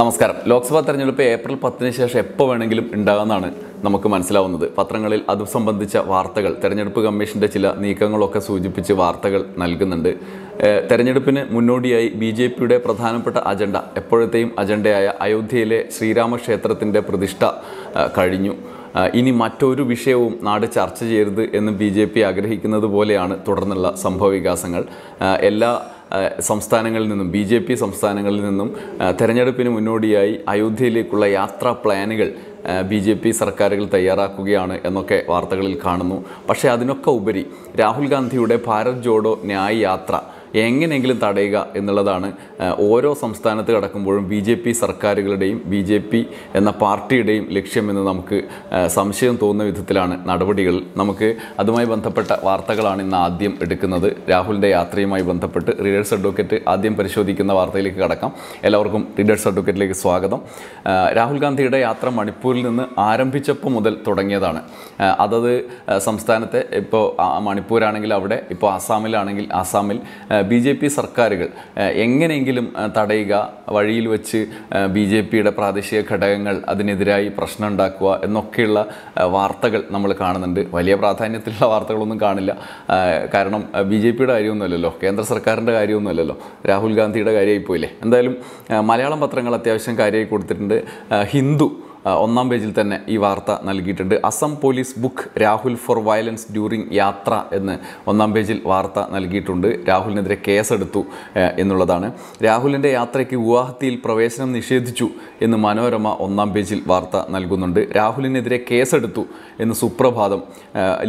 നമസ്കാരം ലോക്സഭാ തെരഞ്ഞെടുപ്പ് ഏപ്രിൽ പത്തിന് ശേഷം എപ്പോൾ വേണമെങ്കിലും ഉണ്ടാകുന്നതാണ് നമുക്ക് മനസ്സിലാവുന്നത് പത്രങ്ങളിൽ അത് സംബന്ധിച്ച വാർത്തകൾ തെരഞ്ഞെടുപ്പ് കമ്മീഷൻ്റെ ചില നീക്കങ്ങളൊക്കെ സൂചിപ്പിച്ച് വാർത്തകൾ നൽകുന്നുണ്ട് തെരഞ്ഞെടുപ്പിന് മുന്നോടിയായി ബി ജെ പിയുടെ പ്രധാനപ്പെട്ട അജണ്ട എപ്പോഴത്തെയും അജണ്ടയായ അയോധ്യയിലെ ശ്രീരാമക്ഷേത്രത്തിൻ്റെ പ്രതിഷ്ഠ കഴിഞ്ഞു ഇനി മറ്റൊരു വിഷയവും നാട് ചർച്ച ചെയ്യരുത് എന്ന് ബി ജെ പി ആഗ്രഹിക്കുന്നത് പോലെയാണ് തുടർന്നുള്ള സംഭവ എല്ലാ സംസ്ഥാനങ്ങളിൽ നിന്നും ബി ജെ പി സംസ്ഥാനങ്ങളിൽ നിന്നും തെരഞ്ഞെടുപ്പിന് മുന്നോടിയായി അയോധ്യയിലേക്കുള്ള യാത്രാ പ്ലാനുകൾ ബി ജെ പി സർക്കാരുകൾ തയ്യാറാക്കുകയാണ് എന്നൊക്കെ വാർത്തകളിൽ കാണുന്നു പക്ഷേ അതിനൊക്കെ ഉപരി രാഹുൽ ഗാന്ധിയുടെ ഭാരത് ജോഡോ ന്യായ യാത്ര എങ്ങനെയെങ്കിലും തടയുക എന്നുള്ളതാണ് ഓരോ സംസ്ഥാനത്ത് കടക്കുമ്പോഴും ബി ജെ പി സർക്കാരുകളുടെയും ബി ജെ പി എന്ന പാർട്ടിയുടെയും ലക്ഷ്യമെന്ന് നമുക്ക് സംശയം തോന്നുന്ന വിധത്തിലാണ് നടപടികൾ നമുക്ക് അതുമായി ബന്ധപ്പെട്ട വാർത്തകളാണ് ഇന്ന് ആദ്യം എടുക്കുന്നത് രാഹുലിൻ്റെ യാത്രയുമായി ബന്ധപ്പെട്ട് റീഡേഴ്സ് അഡ്വക്കേറ്റ് ആദ്യം പരിശോധിക്കുന്ന വാർത്തയിലേക്ക് കടക്കാം എല്ലാവർക്കും റീഡേഴ്സ് അഡ്വക്കേറ്റിലേക്ക് സ്വാഗതം രാഹുൽ ഗാന്ധിയുടെ യാത്ര മണിപ്പൂരിൽ നിന്ന് ആരംഭിച്ചപ്പോൾ മുതൽ തുടങ്ങിയതാണ് അതത് സംസ്ഥാനത്തെ ഇപ്പോൾ മണിപ്പൂരാണെങ്കിൽ അവിടെ ഇപ്പോൾ ആസാമിലാണെങ്കിൽ ആസാമിൽ ബി ജെ പി സർക്കാരുകൾ എങ്ങനെയെങ്കിലും തടയുക വഴിയിൽ വെച്ച് ബി ജെ പിയുടെ പ്രാദേശിക ഘടകങ്ങൾ അതിനെതിരായി പ്രശ്നം ഉണ്ടാക്കുക എന്നൊക്കെയുള്ള വാർത്തകൾ നമ്മൾ കാണുന്നുണ്ട് വലിയ പ്രാധാന്യത്തിലുള്ള വാർത്തകളൊന്നും കാണില്ല കാരണം ബി ജെ പിയുടെ കാര്യമൊന്നുമല്ലല്ലോ കേന്ദ്ര സർക്കാരിൻ്റെ കാര്യമൊന്നുമല്ലല്ലോ രാഹുൽ ഗാന്ധിയുടെ കാര്യമായി പോയില്ലേ എന്തായാലും മലയാളം പത്രങ്ങൾ അത്യാവശ്യം കാര്യമായി കൊടുത്തിട്ടുണ്ട് ഹിന്ദു ഒന്നാം പേജിൽ തന്നെ ഈ വാർത്ത നൽകിയിട്ടുണ്ട് Assam police book Rahul for violence during yatra എന്ന് ഒന്നാം പേജിൽ വാർത്ത നൽകിയിട്ടുണ്ട് രാഹുലിനെതിരെ കേസെടുത്തു എന്നുള്ളതാണ് രാഹുലിൻ്റെ യാത്രയ്ക്ക് ഗുവാഹത്തിയിൽ പ്രവേശനം നിഷേധിച്ചു എന്ന് മനോരമ ഒന്നാം പേജിൽ വാർത്ത നൽകുന്നുണ്ട് രാഹുലിനെതിരെ കേസെടുത്തു എന്ന് സുപ്രഭാതം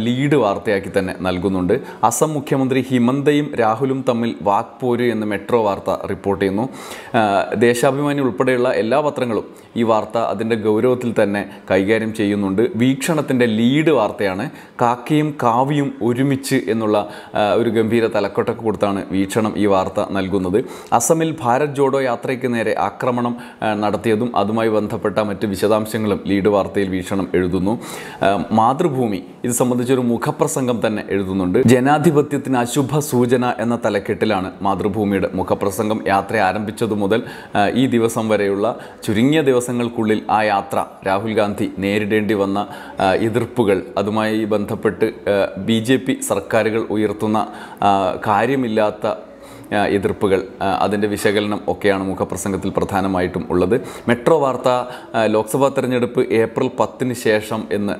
ലീഡ് വാർത്തയാക്കി തന്നെ നൽകുന്നുണ്ട് അസം മുഖ്യമന്ത്രി ഹിമന്തയും രാഹുലും തമ്മിൽ വാക്പോര് എന്ന് മെട്രോ വാർത്ത റിപ്പോർട്ട് ചെയ്യുന്നു ദേശാഭിമാനി ഉൾപ്പെടെയുള്ള എല്ലാ പത്രങ്ങളും ഈ വാർത്ത അതിൻ്റെ ഗൗരവം ഗൗരവത്തിൽ തന്നെ കൈകാര്യം ചെയ്യുന്നുണ്ട് വീക്ഷണത്തിൻ്റെ ലീഡ് വാർത്തയാണ് കാക്കയും കാവിയും ഒരുമിച്ച് എന്നുള്ള ഒരു ഗംഭീര തലക്കൊട്ടൊക്കെ കൊടുത്താണ് വീക്ഷണം ഈ വാർത്ത നൽകുന്നത് അസമിൽ ഭാരത് ജോഡോ യാത്രയ്ക്ക് നേരെ ആക്രമണം നടത്തിയതും അതുമായി ബന്ധപ്പെട്ട മറ്റ് വിശദാംശങ്ങളും ലീഡ് വാർത്തയിൽ വീക്ഷണം എഴുതുന്നു മാതൃഭൂമി ഇത് സംബന്ധിച്ചൊരു മുഖപ്രസംഗം തന്നെ എഴുതുന്നുണ്ട് ജനാധിപത്യത്തിന് അശുഭ സൂചന എന്ന തലക്കെട്ടിലാണ് മാതൃഭൂമിയുടെ മുഖപ്രസംഗം യാത്ര ആരംഭിച്ചതു മുതൽ ഈ ദിവസം വരെയുള്ള ചുരുങ്ങിയ ദിവസങ്ങൾക്കുള്ളിൽ ആ യാത്ര യാത്ര രാഹുൽ ഗാന്ധി നേരിടേണ്ടി വന്ന എതിർപ്പുകൾ അതുമായി ബന്ധപ്പെട്ട് ബി സർക്കാരുകൾ ഉയർത്തുന്ന കാര്യമില്ലാത്ത എതിർപ്പുകൾ അതിൻ്റെ വിശകലനം ഒക്കെയാണ് മുഖപ്രസംഗത്തിൽ പ്രധാനമായിട്ടും ഉള്ളത് മെട്രോ വാർത്ത ലോക്സഭാ തെരഞ്ഞെടുപ്പ് ഏപ്രിൽ പത്തിന് ശേഷം എന്ന്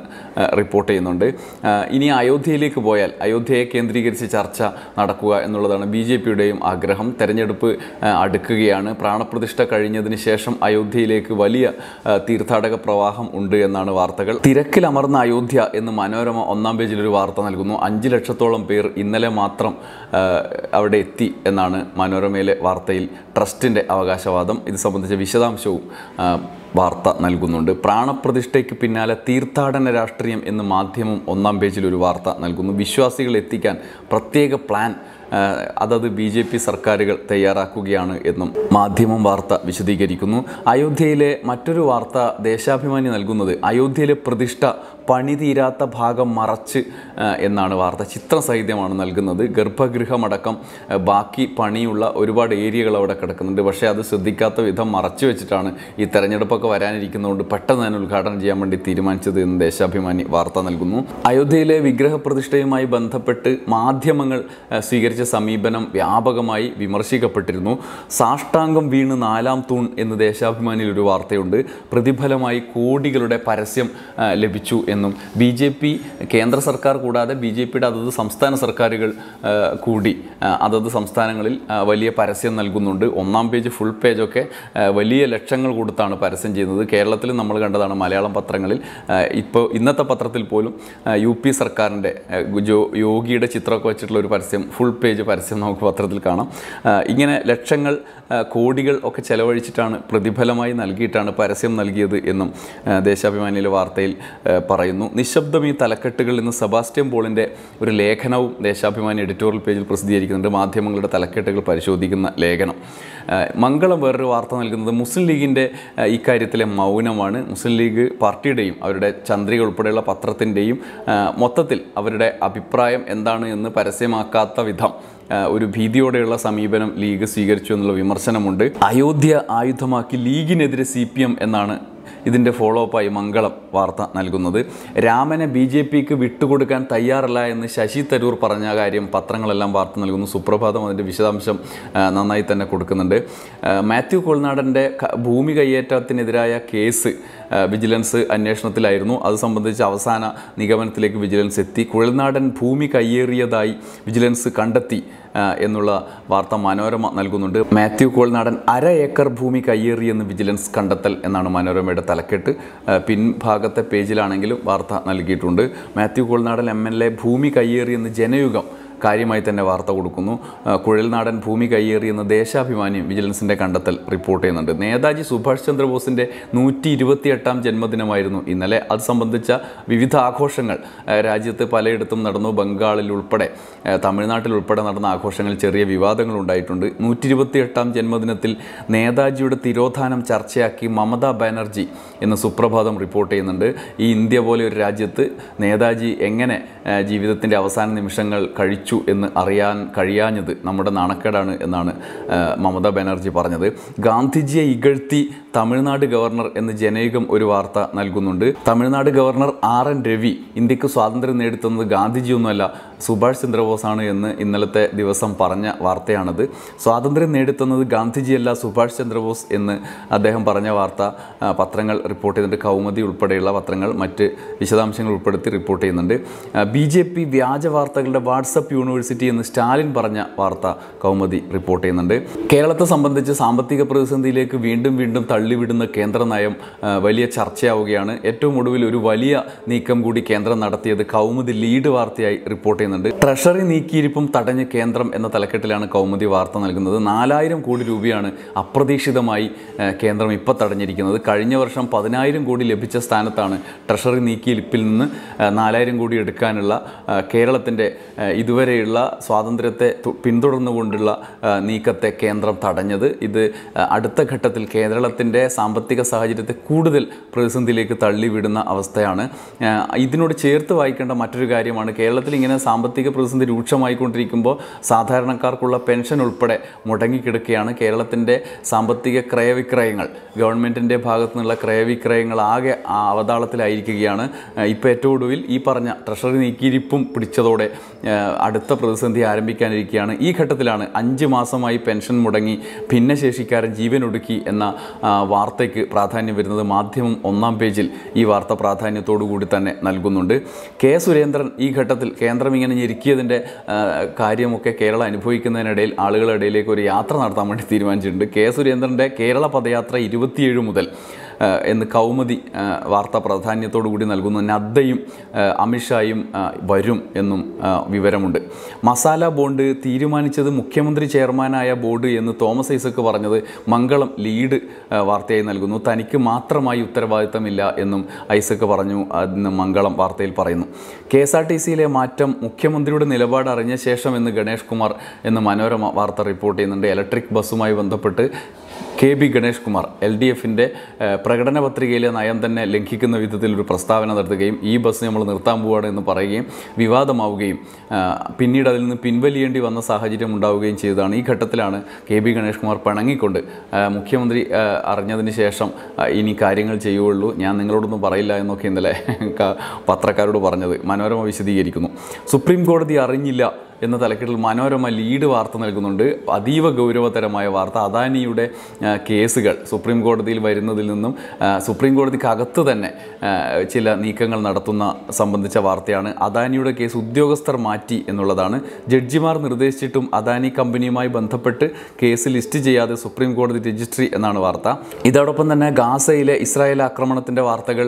റിപ്പോർട്ട് ചെയ്യുന്നുണ്ട് ഇനി അയോധ്യയിലേക്ക് പോയാൽ അയോധ്യയെ കേന്ദ്രീകരിച്ച് ചർച്ച നടക്കുക എന്നുള്ളതാണ് ബി ജെ പിയുടെയും ആഗ്രഹം തെരഞ്ഞെടുപ്പ് അടുക്കുകയാണ് പ്രാണപ്രതിഷ്ഠ കഴിഞ്ഞതിന് ശേഷം അയോധ്യയിലേക്ക് വലിയ തീർത്ഥാടക പ്രവാഹം ഉണ്ട് എന്നാണ് വാർത്തകൾ തിരക്കിലമർന്ന അയോധ്യ എന്ന് മനോരമ ഒന്നാം പേജിലൊരു വാർത്ത നൽകുന്നു അഞ്ച് ലക്ഷത്തോളം പേർ ഇന്നലെ മാത്രം അവിടെ എത്തി എന്ന എന്നാണ് മനോരമയിലെ വാർത്തയിൽ ട്രസ്റ്റിൻ്റെ അവകാശവാദം ഇത് സംബന്ധിച്ച വിശദാംശവും വാർത്ത നൽകുന്നുണ്ട് പ്രാണപ്രതിഷ്ഠയ്ക്ക് പിന്നാലെ തീർത്ഥാടന രാഷ്ട്രീയം എന്ന് മാധ്യമം ഒന്നാം പേജിൽ ഒരു വാർത്ത നൽകുന്നു വിശ്വാസികളെ എത്തിക്കാൻ പ്രത്യേക പ്ലാൻ അതത് ബി ജെ പി സർക്കാരുകൾ തയ്യാറാക്കുകയാണ് എന്നും മാധ്യമം വാർത്ത വിശദീകരിക്കുന്നു അയോധ്യയിലെ മറ്റൊരു വാർത്ത ദേശാഭിമാനി നൽകുന്നത് അയോധ്യയിലെ പ്രതിഷ്ഠ പണി തീരാത്ത ഭാഗം മറച്ച് എന്നാണ് വാർത്ത ചിത്ര സഹിതമാണ് നൽകുന്നത് ഗർഭഗൃഹമടക്കം ബാക്കി പണിയുള്ള ഒരുപാട് ഏരിയകൾ അവിടെ കിടക്കുന്നുണ്ട് പക്ഷേ അത് ശ്രദ്ധിക്കാത്ത വിധം മറച്ചു വെച്ചിട്ടാണ് ഈ തെരഞ്ഞെടുപ്പൊക്കെ വരാനിരിക്കുന്നതുകൊണ്ട് പെട്ടെന്ന് തന്നെ ഉദ്ഘാടനം ചെയ്യാൻ വേണ്ടി തീരുമാനിച്ചത് എന്ന് ദേശാഭിമാനി വാർത്ത നൽകുന്നു അയോധ്യയിലെ വിഗ്രഹപ്രതിഷ്ഠയുമായി ബന്ധപ്പെട്ട് മാധ്യമങ്ങൾ സ്വീകരിച്ച സമീപനം വ്യാപകമായി വിമർശിക്കപ്പെട്ടിരുന്നു സാഷ്ടാംഗം വീണ് നാലാം തൂൺ എന്ന് ദേശാഭിമാനിയിൽ ഒരു വാർത്തയുണ്ട് പ്രതിഫലമായി കോടികളുടെ പരസ്യം ലഭിച്ചു എന്നും ബി ജെ പി കേന്ദ്ര സർക്കാർ കൂടാതെ ബി ജെ പിയുടെ അതത് സംസ്ഥാന സർക്കാരുകൾ കൂടി അതത് സംസ്ഥാനങ്ങളിൽ വലിയ പരസ്യം നൽകുന്നുണ്ട് ഒന്നാം പേജ് ഫുൾ പേജൊക്കെ വലിയ ലക്ഷങ്ങൾ കൊടുത്താണ് പരസ്യം ചെയ്യുന്നത് കേരളത്തിൽ നമ്മൾ കണ്ടതാണ് മലയാളം പത്രങ്ങളിൽ ഇപ്പോൾ ഇന്നത്തെ പത്രത്തിൽ പോലും യു പി സർക്കാരിൻ്റെ യോഗിയുടെ ചിത്രമൊക്കെ വെച്ചിട്ടുള്ള ഒരു പരസ്യം ഫുൾ പേജ് പരസ്യം നമുക്ക് പത്രത്തിൽ കാണാം ഇങ്ങനെ ലക്ഷങ്ങൾ കോടികൾ ഒക്കെ ചെലവഴിച്ചിട്ടാണ് പ്രതിഫലമായി നൽകിയിട്ടാണ് പരസ്യം നൽകിയത് എന്നും ദേശാഭിമാനിയിലെ വാർത്തയിൽ പറയും പറയുന്നു നിശബ്ദം ഈ തലക്കെട്ടുകൾ ഇന്ന് സെബാസ്റ്റ്യൻ പോളിൻ്റെ ഒരു ലേഖനവും ദേശാഭിമാനി എഡിറ്റോറിയൽ പേജിൽ പ്രസിദ്ധീകരിക്കുന്നുണ്ട് മാധ്യമങ്ങളുടെ തലക്കെട്ടുകൾ പരിശോധിക്കുന്ന ലേഖനം മംഗളം വേറൊരു വാർത്ത നൽകുന്നത് മുസ്ലിം ലീഗിൻ്റെ ഇക്കാര്യത്തിലെ മൗനമാണ് മുസ്ലിം ലീഗ് പാർട്ടിയുടെയും അവരുടെ ചന്ദ്രിക ഉൾപ്പെടെയുള്ള പത്രത്തിൻ്റെയും മൊത്തത്തിൽ അവരുടെ അഭിപ്രായം എന്താണ് എന്ന് പരസ്യമാക്കാത്ത വിധം ഒരു ഭീതിയോടെയുള്ള സമീപനം ലീഗ് സ്വീകരിച്ചു എന്നുള്ള വിമർശനമുണ്ട് അയോധ്യ ആയുധമാക്കി ലീഗിനെതിരെ സി എന്നാണ് ഇതിൻ്റെ ഫോളോ അപ്പായി മംഗളം വാർത്ത നൽകുന്നത് രാമനെ ബി ജെ പിക്ക് വിട്ടുകൊടുക്കാൻ തയ്യാറല്ല എന്ന് ശശി തരൂർ പറഞ്ഞ കാര്യം പത്രങ്ങളെല്ലാം വാർത്ത നൽകുന്നു സുപ്രഭാതം അതിൻ്റെ വിശദാംശം നന്നായി തന്നെ കൊടുക്കുന്നുണ്ട് മാത്യു കൊൾനാടൻ്റെ ഭൂമി കയ്യേറ്റത്തിനെതിരായ കേസ് വിജിലൻസ് അന്വേഷണത്തിലായിരുന്നു അത് സംബന്ധിച്ച് അവസാന നിഗമനത്തിലേക്ക് വിജിലൻസ് എത്തി കുഴൽനാടൻ ഭൂമി കയ്യേറിയതായി വിജിലൻസ് കണ്ടെത്തി എന്നുള്ള വാർത്ത മനോരമ നൽകുന്നുണ്ട് മാത്യു കോൾനാടൻ അര ഏക്കർ ഭൂമി കയ്യേറിയെന്ന് വിജിലൻസ് കണ്ടെത്തൽ എന്നാണ് മനോരമയുടെ തലക്കെട്ട് പിൻഭാഗത്തെ പേജിലാണെങ്കിലും വാർത്ത നൽകിയിട്ടുണ്ട് Mathew Kuzhalnadan M L A ഭൂമി കയ്യേറിയെന്ന് ജനയുഗം കാര്യമായി തന്നെ വാർത്ത കൊടുക്കുന്നു കുഴൽനാടൻ ഭൂമി കയ്യേറിയെന്ന ദേശാഭിമാനി വിജിലൻസിൻ്റെ കണ്ടെത്തൽ റിപ്പോർട്ട് ചെയ്യുന്നുണ്ട് നേതാജി സുഭാഷ് ചന്ദ്രബോസിൻ്റെ നൂറ്റി ഇരുപത്തിയെട്ടാം ജന്മദിനമായിരുന്നു ഇന്നലെ അത് സംബന്ധിച്ച വിവിധ ആഘോഷങ്ങൾ രാജ്യത്ത് പലയിടത്തും നടന്നു ബംഗാളിൽ ഉൾപ്പെടെ തമിഴ്നാട്ടിൽ ഉൾപ്പെടെ നടന്ന ആഘോഷങ്ങൾ ചെറിയ വിവാദങ്ങൾ ഉണ്ടായിട്ടുണ്ട് നൂറ്റി ഇരുപത്തിയെട്ടാം ജന്മദിനത്തിൽ നേതാജിയുടെ തിരോധാനം ചർച്ചയാക്കി മമതാ ബാനർജി എന്ന സുപ്രഭാതം റിപ്പോർട്ട് ചെയ്യുന്നുണ്ട് ഈ ഇന്ത്യ പോലെ ഒരു രാജ്യത്ത് നേതാജി എങ്ങനെ ജീവിതത്തിൻ്റെ അവസാന നിമിഷങ്ങൾ കഴിച്ചു മരിച്ചു എന്ന് അറിയാൻ കഴിയാഞ്ഞത് നമ്മുടെ നാണക്കേടാണ് എന്നാണ് മമതാ ബാനർജി പറഞ്ഞത് ഗാന്ധിജിയെ ഇകഴ്ത്തി തമിഴ്നാട് ഗവർണർ എന്ന് ജനയുഗം ഒരു വാർത്ത നൽകുന്നുണ്ട് Tamil Nadu governor R N Ravi ഇന്ത്യക്ക് സ്വാതന്ത്ര്യം നേടിത്തുന്നത് ഗാന്ധിജിയൊന്നുമല്ല സുഭാഷ് ചന്ദ്രബോസാണ് എന്ന് ഇന്നലത്തെ ദിവസം പറഞ്ഞ വാർത്തയാണത് സ്വാതന്ത്ര്യം നേടിത്തന്നത് ഗാന്ധിജിയല്ല സുഭാഷ് ചന്ദ്രബോസ് എന്ന് അദ്ദേഹം പറഞ്ഞ വാർത്ത പത്രങ്ങൾ റിപ്പോർട്ട് ചെയ്യുന്നുണ്ട് കൗമുദി ഉൾപ്പെടെയുള്ള പത്രങ്ങൾ മറ്റ് വിശദാംശങ്ങൾ ഉൾപ്പെടുത്തി റിപ്പോർട്ട് ചെയ്യുന്നുണ്ട് ബി ജെ പി വ്യാജ വാർത്തകളുടെ വാട്സപ്പ് യൂണിവേഴ്സിറ്റി എന്ന് സ്റ്റാലിൻ പറഞ്ഞ വാർത്ത കൗമുദി റിപ്പോർട്ട് ചെയ്യുന്നുണ്ട് കേരളത്തെ സംബന്ധിച്ച് സാമ്പത്തിക പ്രതിസന്ധിയിലേക്ക് വീണ്ടും വീണ്ടും തള്ളിവിടുന്ന കേന്ദ്ര നയം വലിയ ചർച്ചയാവുകയാണ് ഏറ്റവും ഒടുവിൽ ഒരു വലിയ നീക്കം കൂടി കേന്ദ്രം നടത്തിയത് കൗമുദി ലീഡ് വാർത്തയായി റിപ്പോർട്ട് ചെയ്യുന്നുണ്ട് ട്രഷറി നീക്കിയിരിപ്പും തടഞ്ഞ കേന്ദ്രം എന്ന തലക്കെട്ടിലാണ് കൗമുദി വാർത്ത നൽകുന്നത് നാലായിരം കോടി രൂപയാണ് അപ്രതീക്ഷിതമായി കേന്ദ്രം ഇപ്പോൾ തടഞ്ഞിരിക്കുന്നത് കഴിഞ്ഞ വർഷം പതിനായിരം കോടി ലഭിച്ച സ്ഥാനത്താണ് ട്രഷറി നീക്കിയിരിപ്പിൽ നിന്ന് നാലായിരം കോടി എടുക്കാനുള്ള കേരളത്തിൻ്റെ ഇതുവരെയുള്ള സ്വാതന്ത്ര്യത്തെ പിന്തുടർന്നുകൊണ്ടുള്ള നീക്കത്തെ കേന്ദ്രം തടഞ്ഞത് ഇത് അടുത്ത ഘട്ടത്തിൽ കേരളത്തിൻ്റെ സാമ്പത്തിക സാഹചര്യത്തെ കൂടുതൽ പ്രതിസന്ധിയിലേക്ക് തള്ളിവിടുന്ന അവസ്ഥയാണ് ഇതിനോട് ചേർത്ത് വായിക്കേണ്ട മറ്റൊരു കാര്യമാണ് കേരളത്തിൽ ഇങ്ങനെ സാമ്പത്തിക പ്രതിസന്ധി രൂക്ഷമായിക്കൊണ്ടിരിക്കുമ്പോൾ സാധാരണക്കാർക്കുള്ള പെൻഷൻ ഉൾപ്പെടെ മുടങ്ങിക്കിടക്കുകയാണ് കേരളത്തിൻ്റെ സാമ്പത്തിക ക്രയവിക്രയങ്ങൾ ഗവൺമെൻറ്റിൻ്റെ ഭാഗത്തു നിന്നുള്ള ക്രയവിക്രയങ്ങൾ ആകെ അവതാളത്തിലായിരിക്കുകയാണ് ഇപ്പോൾ ഏറ്റവും ഒടുവിൽ ഈ പറഞ്ഞ ട്രഷറി നീക്കിയിരിപ്പും പിടിച്ചതോടെ അടുത്ത പ്രതിസന്ധി ആരംഭിക്കാനിരിക്കുകയാണ് ഈ ഘട്ടത്തിലാണ് അഞ്ച് മാസമായി പെൻഷൻ മുടങ്ങി ഭിന്നശേഷിക്കാരൻ ഒടുക്കി എന്ന വാർത്തയ്ക്ക് പ്രാധാന്യം വരുന്നത് മാധ്യമം ഒന്നാം പേജിൽ ഈ വാർത്ത പ്രാധാന്യത്തോടു കൂടി തന്നെ നൽകുന്നുണ്ട് കെ സുരേന്ദ്രൻ ഈ ഘട്ടത്തിൽ കേന്ദ്രം ഇങ്ങനെ ഞെരുക്കിയതിൻ്റെ കാര്യമൊക്കെ കേരളം അനുഭവിക്കുന്നതിനിടയിൽ ആളുകളുടെ ഇടയിലേക്ക് ഒരു യാത്ര നടത്താൻ വേണ്ടി തീരുമാനിച്ചിട്ടുണ്ട് കെ സുരേന്ദ്രൻ്റെ കേരള പദയാത്ര ഇരുപത്തിയേഴ് മുതൽ എന്ന് കൗമുദി വാർത്താ പ്രാധാന്യത്തോടു കൂടി നൽകുന്നു നദ്ദയും അമിത്ഷായും വരും എന്നും വിവരമുണ്ട് മസാല ബോണ്ട് തീരുമാനിച്ചത് മുഖ്യമന്ത്രി ചെയർമാനായ ബോർഡ് എന്ന് തോമസ് ഐസക്ക് പറഞ്ഞത് മംഗളം ലീഡ് വാർത്തയായി നൽകുന്നു തനിക്ക് മാത്രമായി ഉത്തരവാദിത്തമില്ല എന്നും ഐസക്ക് പറഞ്ഞു അതിന് മംഗളം വാർത്തയിൽ പറയുന്നു കെ എസ് ആർ ടി സിയിലെ മാറ്റം മുഖ്യമന്ത്രിയുടെ നിലപാട് അറിഞ്ഞ ശേഷം എന്ന് ഗണേഷ് കുമാർ എന്ന് മനോരമ വാർത്ത റിപ്പോർട്ട് ചെയ്യുന്നുണ്ട് ഇലക്ട്രിക് ബസ്സുമായി ബന്ധപ്പെട്ട് K B Ganesh Kumar L D എഫിൻ്റെ പ്രകടന പത്രികയിലെ നയം തന്നെ ലംഘിക്കുന്ന വിധത്തിൽ ഒരു പ്രസ്താവന നടത്തുകയും ഈ ബസ് നമ്മൾ നിർത്താൻ പോവുകയാണ് എന്ന് പറയുകയും വിവാദമാവുകയും പിന്നീട് അതിൽ നിന്ന് പിൻവലിയേണ്ടി വന്ന സാഹചര്യം ഉണ്ടാവുകയും ചെയ്തതാണ് ഈ ഘട്ടത്തിലാണ് കെ ബി ഗണേഷ് കുമാർ പിണങ്ങിക്കൊണ്ട് മുഖ്യമന്ത്രി അറിഞ്ഞതിന് ശേഷം ഇനി കാര്യങ്ങൾ ചെയ്യുകയുള്ളൂ ഞാൻ നിങ്ങളോടൊന്നും പറയില്ല എന്നൊക്കെ ഇന്നലെ പത്രക്കാരോട് പറഞ്ഞത് മനോരമ വിശദീകരിക്കുന്നു സുപ്രീം കോടതി അറിഞ്ഞില്ല എന്ന തലക്കെട്ടിൽ മനോരമ ലീഡ് വാർത്ത നൽകുന്നുണ്ട് അതീവ ഗൗരവതരമായ വാർത്ത അദാനിയുടെ കേസുകൾ സുപ്രീം കോടതിയിൽ വരുന്നതിൽ നിന്നും സുപ്രീം കോടതിക്കകത്ത് തന്നെ ചില നീക്കങ്ങൾ നടത്തുന്ന സംബന്ധിച്ച വാർത്തയാണ് അദാനിയുടെ കേസ് ഉദ്യോഗസ്ഥർ മാറ്റി എന്നുള്ളതാണ് ജഡ്ജിമാർ നിർദ്ദേശിച്ചിട്ടും അദാനി കമ്പനിയുമായി ബന്ധപ്പെട്ട് കേസ് ലിസ്റ്റ് ചെയ്യാതെ സുപ്രീം കോടതി രജിസ്ട്രി എന്നാണ് വാർത്ത ഇതോടൊപ്പം തന്നെ ഗാസയിലെ ഇസ്രായേൽ ആക്രമണത്തിൻ്റെ വാർത്തകൾ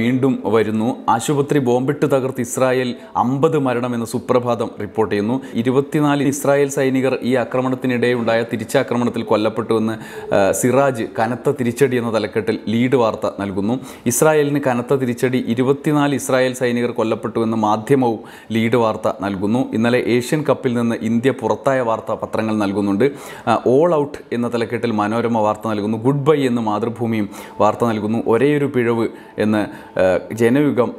വീണ്ടും വരുന്നു ആശുപത്രി ബോംബിട്ട് തകർത്ത് ഇസ്രായേൽ അമ്പത് മരണമെന്ന് സുപ്രഭാതം റിപ്പോർട്ട് ചെയ്യുന്നു പറയുന്നു ഇരുപത്തിനാല് ഇസ്രായേൽ സൈനികർ ഈ ആക്രമണത്തിനിടെ ഉണ്ടായ തിരിച്ചാക്രമണത്തിൽ കൊല്ലപ്പെട്ടുവെന്ന് സിറാജ് കനത്ത തിരിച്ചടി എന്ന തലക്കെട്ടിൽ ലീഡ് വാർത്ത നൽകുന്നു ഇസ്രായേലിന് കനത്ത തിരിച്ചടി ഇരുപത്തിനാല് ഇസ്രായേൽ സൈനികർ കൊല്ലപ്പെട്ടുവെന്ന് മാധ്യമവും ലീഡ് വാർത്ത നൽകുന്നു ഇന്നലെ ഏഷ്യൻ കപ്പിൽ നിന്ന് ഇന്ത്യ പുറത്തായ വാർത്ത പത്രങ്ങൾ നൽകുന്നുണ്ട് ഓൾ ഔട്ട് എന്ന തലക്കെട്ടിൽ മനോരമ വാർത്ത നൽകുന്നു ഗുഡ് ബൈ എന്ന് മാതൃഭൂമിയും വാർത്ത നൽകുന്നു ഒരേയൊരു പിഴവ് എന്ന് ജനയുഗം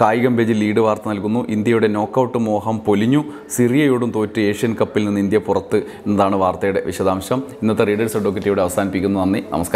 കായികം പേജിൽ ലീഡ് വാർത്ത നൽകുന്നു ഇന്ത്യയുടെ നോക്കൌട്ട് മോഹം പൊലിഞ്ഞു സിറിയയോടും തോറ്റ് ഏഷ്യൻ കപ്പിൽ നിന്ന് ഇന്ത്യ പുറത്ത് എന്നതാണ് വാർത്തയുടെ വിശദാംശം ഇന്നത്തെ റീഡേഴ്സ് അഡ്വക്കേറ്റ് ഇവിടെ അവസാനിപ്പിക്കുന്നു നന്ദി നമസ്കാരം